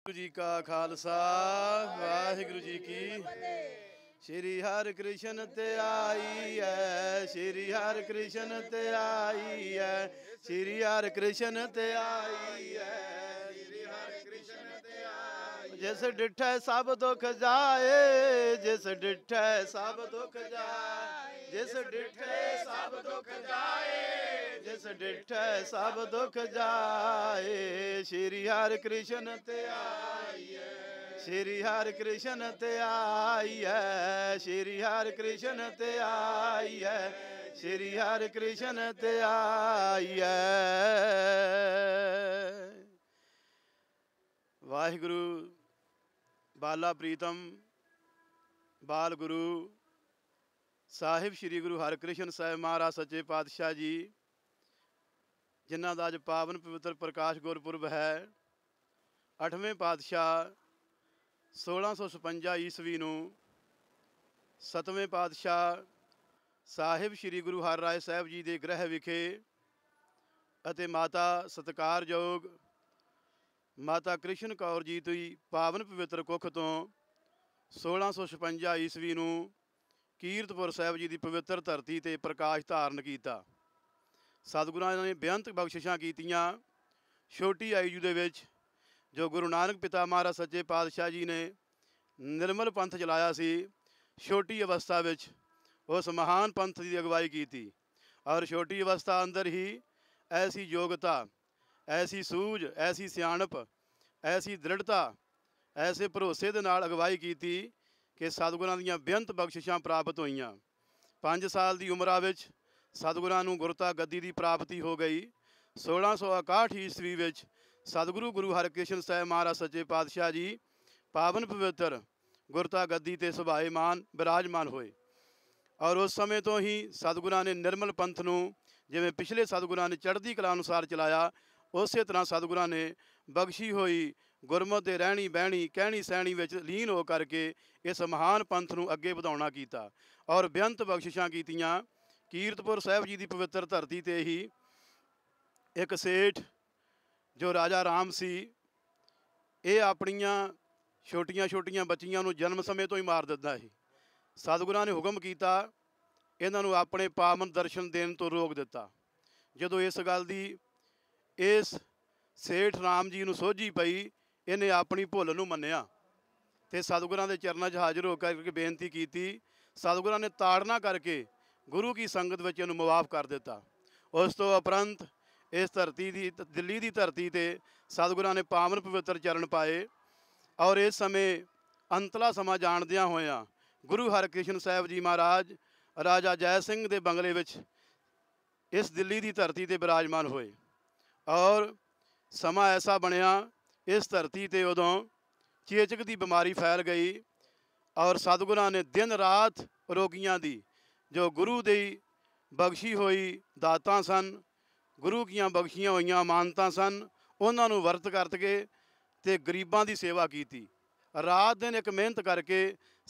ਵਾਹਿਗੁਰੂ ਜੀ ਕਾ ਖਾਲਸਾ ਵਾਹਿਗੁਰੂ ਜੀ ਕੀ ਸ਼੍ਰੀ ਹਰਿ ਕ੍ਰਿਸ਼ਨ ਤੇ ਆਈ ਐ ਸ਼੍ਰੀ ਹਰਿ ਕ੍ਰਿਸ਼ਨ ਤੇ ਆਈ ਐ ਸ਼੍ਰੀ ਹਰਿ ਕ੍ਰਿਸ਼ਨ ਤੇ ਆਈ ਐ ਸ਼੍ਰੀ ਹਰਿ ਕ੍ਰਿਸ਼ਨ ਤੇ ਆਈ ਜਿਸ ਡਿਠੈ ਸਭ ਦੁੱਖ ਜਾਏ ਜਿਸ ਡਿਠੈ ਸਭ ਦੁੱਖ ਜਾਏ ਜਿਸ ਡਿਠੈ ਸਭ ਦੁੱਖ ਜਾਏ ਜਿਸ ਡਿਠੈ ਸਭ ਦੁਖ ਜਾਏ ਸ਼੍ਰੀ ਹਰਿ ਕ੍ਰਿਸ਼ਨ ਤੇ ਆਈਐ ਸ਼੍ਰੀ ਹਰਿ ਕ੍ਰਿਸ਼ਨ ਤੇ ਆਈਐ ਸ਼੍ਰੀ ਹਰਿ ਕ੍ਰਿਸ਼ਨ ਤੇ ਆਈਐ ਸ਼੍ਰੀ ਹਰਿ ਕ੍ਰਿਸ਼ਨ ਤੇ ਆਈਐ ਵਾਹਿਗੁਰੂ ਬਾਲਾ ਪ੍ਰੀਤਮ ਬਾਲ ਗੁਰੂ ਸਾਹਿਬ ਸ੍ਰੀ ਗੁਰੂ ਹਰਿਕ੍ਰਿਸ਼ਨ ਸਾਹਿਬ ਮਹਾਰਾਜ ਸੱਚੇ ਪਾਤਸ਼ਾਹ ਜੀ ਜਿਨ੍ਹਾਂ ਦਾ ਅੱਜ ਪਾਵਨ ਪਵਿੱਤਰ ਪ੍ਰਕਾਸ਼ ਗੁਰਪੁਰਬ ਹੈ 8ਵੇਂ ਪਾਤਸ਼ਾਹ 1656 ਈਸਵੀ ਨੂੰ 7ਵੇਂ ਪਾਤਸ਼ਾਹ ਸਾਹਿਬ ਸ੍ਰੀ ਗੁਰੂ ਹਰਿਰਾਏ ਸਾਹਿਬ ਜੀ ਦੇ ਗ੍ਰਹਿ ਵਿਖੇ ਅਤੇ ਮਾਤਾ ਸਤਕਾਰਯੋਗ ਮਾਤਾ ਕ੍ਰਿਸ਼ਨ ਕੌਰ ਜੀ ਦੀ ਪਾਵਨ ਪਵਿੱਤਰ ਕੁੱਖ ਤੋਂ 1656 ਈਸਵੀ ਨੂੰ ਕੀਰਤਪੁਰ ਸਾਹਿਬ ਜੀ ਦੀ ਪਵਿੱਤਰ ਧਰਤੀ ਤੇ ਪ੍ਰਕਾਸ਼ ਧਾਰਨ ਕੀਤਾ ਸਤਿਗੁਰਾਂ ਨੇ ਬੇਅੰਤ ਬਖਸ਼ਿਸ਼ਾਂ ਕੀਤੀਆਂ ਛੋਟੀ ਆਯੂ ਦੇ ਵਿੱਚ ਜੋ ਗੁਰੂ ਨਾਨਕ ਪਿਤਾ ਮਹਾਰਾ ਸੱਚੇ ਪਾਤਸ਼ਾਹ ਜੀ ਨੇ ਨਿਰਮਲ ਪੰਥ ਚਲਾਇਆ ਸੀ ਛੋਟੀ ਅਵਸਥਾ ਵਿੱਚ ਉਸ ਮਹਾਨ ਪੰਥ ਦੀ ਅਗਵਾਈ ਕੀਤੀ ਔਰ ਛੋਟੀ ਅਵਸਥਾ ਅੰਦਰ ਹੀ ਐਸੀ ਯੋਗਤਾ ਐਸੀ ਸੂਝ ਐਸੀ ਸਿਆਣਪ ਐਸੀ ਦ੍ਰਿੜਤਾ ਐਸੇ ਭਰੋਸੇ ਦੇ ਨਾਲ ਅਗਵਾਈ ਕੀਤੀ ਕਿ ਸਤਿਗੁਰਾਂ ਦੀਆਂ ਬੇਅੰਤ ਬਖਸ਼ਿਸ਼ਾਂ ਪ੍ਰਾਪਤ ਹੋਈਆਂ 5 ਸਾਲ ਦੀ ਉਮਰਾਂ ਵਿੱਚ ਸਤਿਗੁਰਾਂ ਨੂੰ ਗੁਰਤਾ ਗੱਦੀ ਦੀ ਪ੍ਰਾਪਤੀ ਹੋ ਗਈ 1661 ਈਸਵੀ ਵਿੱਚ ਸਤਿਗੁਰੂ ਗੁਰੂ ਹਰਕ੍ਰਿਸ਼ਨ ਸਾਹਿਬ ਮਹਾਰਾਜ ਸੱਚੇ ਪਾਤਸ਼ਾਹ ਜੀ ਪਾਵਨ ਪਵਿੱਤਰ ਗੁਰਤਾ ਗੱਦੀ ਤੇ ਸੁਭਾਏਮਾਨ ਬਿਰਾਜਮਾਨ ਹੋਏ ਔਰ ਉਸ ਸਮੇਂ ਤੋਂ ਹੀ ਸਤਿਗੁਰਾਂ ਨੇ ਨਿਰਮਲ ਪੰਥ ਨੂੰ ਜਿਵੇਂ ਪਿਛਲੇ ਸਤਿਗੁਰਾਂ ਨੇ ਚੜ੍ਹਦੀ ਕਲਾ ਅਨੁਸਾਰ ਚਲਾਇਆ ਉਸੇ ਤਰ੍ਹਾਂ ਸਤਿਗੁਰਾਂ ਨੇ ਬਖਸ਼ੀ ਹੋਈ ਗੁਰਮਤਿ ਦੇ ਰਹਿਣੀ ਬਹਿਣੀ ਕਹਿਣੀ ਸਹਿਣੀ ਵਿੱਚ ਲੀਨ ਹੋ ਕਰਕੇ ਇਸ ਮਹਾਨ ਪੰਥ ਨੂੰ ਅੱਗੇ ਵਧਾਉਣਾ ਕੀਤਾ ਔਰ ਬੇਅੰਤ ਬਖਸ਼ਿਸ਼ਾਂ ਕੀਤੀਆਂ ਕੀਰਤਪੁਰ ਸਾਹਿਬ ਜੀ ਦੀ ਪਵਿੱਤਰ ਧਰਤੀ ਤੇ ਹੀ ਇੱਕ ਸੇਠ ਜੋ ਰਾਜਾ ਰਾਮ ਸੀ ਇਹ ਆਪਣੀਆਂ ਛੋਟੀਆਂ-ਛੋਟੀਆਂ ਬੱਚੀਆਂ ਨੂੰ ਜਨਮ ਸਮੇਂ ਤੋਂ ਹੀ ਮਾਰ ਦਿੰਦਾ ਸੀ ਸਤਿਗੁਰਾਂ ਨੇ ਹੁਕਮ ਕੀਤਾ ਇਹਨਾਂ ਨੂੰ ਆਪਣੇ ਪਾਵਨ ਦਰਸ਼ਨ ਦੇਣ ਤੋਂ ਰੋਕ ਦਿੱਤਾ ਜਦੋਂ ਇਸ ਗੱਲ ਦੀ ਇਸ ਸੇਠ ਰਾਮ ਜੀ ਨੂੰ ਸੋਝੀ ਪਈ ਇਹਨੇ ਆਪਣੀ ਭੁੱਲ ਨੂੰ ਮੰਨਿਆ ਤੇ ਸਤਿਗੁਰਾਂ ਦੇ ਚਰਨਾਂ 'ਚ ਹਾਜ਼ਰ ਹੋ ਕੇ ਬੇਨਤੀ ਕੀਤੀ ਸਤਿਗੁਰਾਂ ਨੇ ਤਾੜਨਾ ਕਰਕੇ ਗੁਰੂ ਕੀ ਸੰਗਤ ਵਿੱਚ ਇਹਨੂੰ ਮੁਆਫ ਕਰ ਦਿੱਤਾ ਉਸ ਤੋਂ ਉਪਰੰਤ ਇਸ ਧਰਤੀ ਦੀ ਦਿੱਲੀ ਦੀ ਧਰਤੀ ਤੇ ਸਤਿਗੁਰਾਂ ਨੇ ਪਾਵਨ ਪਵਿੱਤਰ ਚਰਨ ਪਾਏ ਔਰ ਇਸ ਸਮੇਂ ਅੰਤਲਾ ਸਮਾਂ ਜਾਣਦਿਆਂ ਹੋਇਆਂ ਗੁਰੂ ਹਰਕ੍ਰਿਸ਼ਨ ਸਾਹਿਬ ਜੀ ਮਹਾਰਾਜ ਰਾਜਾ ਜੈ ਸਿੰਘ ਦੇ ਬੰਗਲੇ ਵਿੱਚ ਇਸ ਦਿੱਲੀ ਦੀ ਧਰਤੀ ਤੇ ਬਿਰਾਜਮਾਨ ਹੋਏ ਔਰ ਸਮਾਂ ਐਸਾ ਬਣਿਆ ਇਸ ਧਰਤੀ ਤੇ ਉਦੋਂ ਚੇਚਕ ਦੀ ਬਿਮਾਰੀ ਫੈਲ ਗਈ ਔਰ ਸਤਿਗੁਰਾਂ ਨੇ ਦਿਨ ਰਾਤ ਰੋਗੀਆਂ ਦੀ ਜੋ ਗੁਰੂ ਦੀ ਬਖਸ਼ੀ ਹੋਈ ਦਾਤਾਂ ਸਨ ਗੁਰੂ ਕੀਆਂ ਬਖਸ਼ੀਆਂ ਹੋਈਆਂ ਮਾਨਤਾਂ ਸਨ ਉਹਨਾਂ ਨੂੰ ਵਰਤ ਕਰਤ ਕੇ ਤੇ ਗਰੀਬਾਂ ਦੀ ਸੇਵਾ ਕੀਤੀ ਰਾਤ ਦਿਨ ਇੱਕ ਮਿਹਨਤ ਕਰਕੇ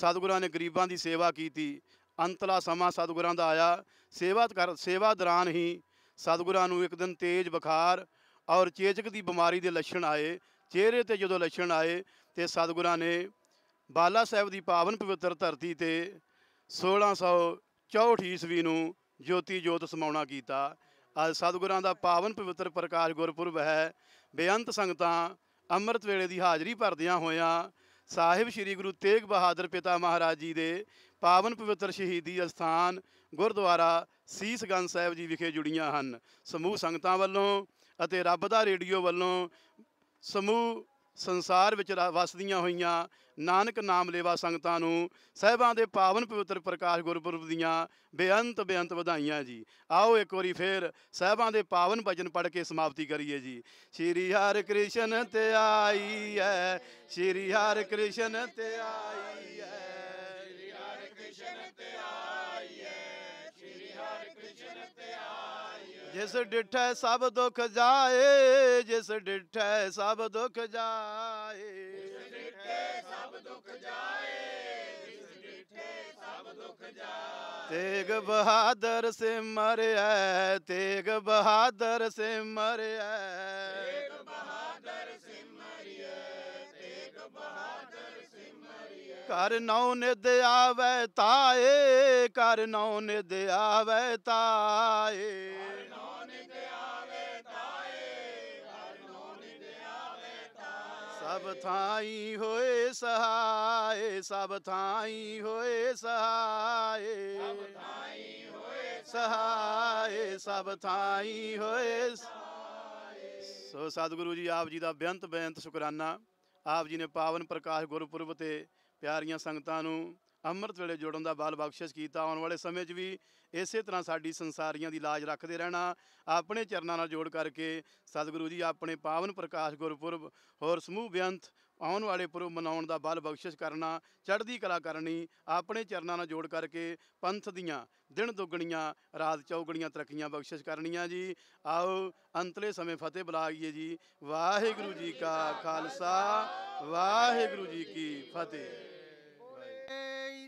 ਸਤਿਗੁਰਾਂ ਨੇ ਗਰੀਬਾਂ ਦੀ ਸੇਵਾ ਕੀਤੀ ਅੰਤਲਾ ਸਮਾਂ ਸਤਿਗੁਰਾਂ ਦਾ ਆਇਆ ਸੇਵਾ ਕਰ ਸੇਵਾ ਦੌਰਾਨ ਹੀ ਸਤਿਗੁਰਾਂ ਨੂੰ ਇੱਕ ਦਿਨ ਤੇਜ਼ ਬੁਖਾਰ ਔਰ ਚੇਚਕ ਦੀ ਬਿਮਾਰੀ ਦੇ ਲੱਛਣ ਆਏ ਚਿਹਰੇ ਤੇ ਜਦੋਂ ਲੱਛਣ ਆਏ ਤੇ ਸਤਿਗੁਰਾਂ ਨੇ ਬਾਲਾ ਸਾਹਿਬ ਦੀ ਪਾਵਨ ਪਵਿੱਤਰ ਧਰਤੀ ਤੇ 1600 64 ਈਸਵੀ ਨੂੰ ਜੋਤੀ ਜੋਤ ਸਮਾਉਣਾ ਕੀਤਾ ਅੱਜ ਸਤਿਗੁਰਾਂ ਦਾ ਪਾਵਨ ਪਵਿੱਤਰ ਪ੍ਰਕਾਸ਼ ਗੁਰਪੁਰਬ ਹੈ ਬੇਅੰਤ ਸੰਗਤਾਂ ਅੰਮ੍ਰਿਤ ਵੇਲੇ ਦੀ ਹਾਜ਼ਰੀ ਭਰਦਿਆਂ ਹੋਇਆਂ ਸਾਹਿਬ ਸ੍ਰੀ ਗੁਰੂ ਤੇਗ ਬਹਾਦਰ ਪਿਤਾ ਮਹਾਰਾਜ ਜੀ ਦੇ ਪਾਵਨ ਪਵਿੱਤਰ ਸ਼ਹੀਦੀ ਅਸਥਾਨ ਗੁਰਦੁਆਰਾ ਸੀਸਗੰਜ ਸਾਹਿਬ ਜੀ ਵਿਖੇ ਜੁੜੀਆਂ ਹਨ ਸਮੂਹ ਸੰਗਤਾਂ ਵੱਲੋਂ ਅਤੇ ਰੱਬ ਦਾ ਰੇਡੀਓ ਵੱਲੋਂ ਸਮੂਹ ਸੰਸਾਰ ਵਿੱਚ ਵਸਦੀਆਂ ਹੋਈਆਂ ਨਾਨਕ ਨਾਮ ਲੇਵਾ ਸੰਗਤਾਂ ਨੂੰ ਸਹਿਬਾਂ ਦੇ ਪਾਵਨ ਪਵਿੱਤਰ ਪ੍ਰਕਾਸ਼ ਗੁਰਪੁਰਬ ਦੀਆਂ ਬੇਅੰਤ ਬੇਅੰਤ ਵਧਾਈਆਂ ਜੀ ਆਓ ਇੱਕ ਵਾਰੀ ਫੇਰ ਸਹਿਬਾਂ ਦੇ ਪਾਵਨ ਭਜਨ ਪੜ ਕੇ ਸਮਾਪਤੀ ਕਰੀਏ ਜੀ ਸ਼੍ਰੀ ਹਰਿ ਕ੍ਰਿਸ਼ਨ ਤੇ ਆਈ ਹੈ ਸ਼੍ਰੀ ਹਰਿ ਕ੍ਰਿਸ਼ਨ ਤੇ ਆਈ ਹੈ ਸ਼੍ਰੀ ਹਰਿ ਕ੍ਰਿਸ਼ਨ ਤੇ ਆਈ ਹੈ ਸ਼੍ਰੀ ਹਰਿ ਕ੍ਰਿਸ਼ਨ ਤੇ ਆਈ ਹੈ ਜਿਸ ਡਿਠੈ ਸਭ ਦੁੱਖ ਜਾਏ ਜਿਸ ਡਿਠੈ ਸਭ ਦੁੱਖ ਜਾਏ ਜਿਸ ਡਿਠੈ ਸਭ ਦੁੱਖ ਜਾਏ ਜਿਸ ਡਿਠੈ ਸਭ ਦੁੱਖ ਜਾਏ ਤੇਗ ਬਹਾਦਰ ਸਿਮਰਿਐ ਤੇਗ ਬਹਾਦਰ ਸਿਮਰਿਐ ਤੇਗ ਬਹਾਦਰ ਸਿਮਰਿਐ ਤੇਗ ਬਹਾਦਰ ਸਿਮਰਿਐ ਕਰ ਨਉ ਨਿਦ ਆਵੈ ਤਾਏ ਕਰ ਨਉ ਨਿਦ ਆਵੈ ਤਾਏ ਕਰ ਨਉ ਸਭ ਥਾਈ ਹੋਏ ਸਹਾਏ ਸਭ ਥਾਈ ਹੋਏ ਸਹਾਏ ਸਭ ਥਾਈ ਹੋਏ ਸਹਾਏ ਸਭ ਥਾਈ ਹੋਏ ਸੋ ਸਤਿਗੁਰੂ ਜੀ ਆਪ ਜੀ ਦਾ ਬੇਅੰਤ ਬੇਅੰਤ ਸ਼ੁਕਰਾਨਾ ਆਪ ਜੀ ਨੇ ਪਾਵਨ ਪ੍ਰਕਾਸ਼ ਗੁਰਪੁਰਬ ਤੇ ਪਿਆਰੀਆਂ ਸੰਗਤਾਂ ਨੂੰ ਅੰਮ੍ਰਿਤ ਵੇਲੇ ਜੋੜਨ ਦਾ ਬਾਲ ਬਖਸ਼ਿਸ਼ ਕੀਤਾ ਆਉਣ ਵਾਲੇ ਸਮੇਂ 'ਚ ਵੀ ਇਸੇ ਤਰ੍ਹਾਂ ਸਾਡੀ ਸੰਸਾਰੀਆਂ ਦੀ ਲਾਜ ਰੱਖਦੇ ਰਹਿਣਾ ਆਪਣੇ ਚਰਨਾਂ ਨਾਲ ਜੋੜ ਕਰਕੇ ਸਤਿਗੁਰੂ ਜੀ ਆਪਣੇ ਪਾਵਨ ਪ੍ਰਕਾਸ਼ ਗੁਰਪੁਰਬ ਹੋਰ ਸਮੂਹ ਬਿਆੰਤ ਆਉਣ ਵਾਲੇ ਪੁਰਬ ਮਨਾਉਣ ਦਾ ਬਲ ਬਖਸ਼ਿਸ਼ ਕਰਨਾ ਚੜ੍ਹਦੀ ਕਲਾ ਕਰਨੀ ਆਪਣੇ ਚਰਨਾਂ ਨਾਲ ਜੋੜ ਕਰਕੇ ਪੰਥ ਦੀਆਂ ਦਿਨ ਦੁੱਗਣੀਆਂ ਰਾਤ ਚੌਗਣੀਆਂ ਤਰੱਕੀਆਂ ਬਖਸ਼ਿਸ਼ ਕਰਨੀਆਂ ਜੀ ਆਓ ਅੰਤਲੇ ਸਮੇਂ ਫਤਿਹ ਬੁਲਾਈਏ ਜੀ ਵਾਹਿਗੁਰੂ ਜੀ ਕਾ ਖਾਲਸਾ ਵਾਹਿਗੁਰੂ ਜੀ ਕੀ ਫਤਿਹ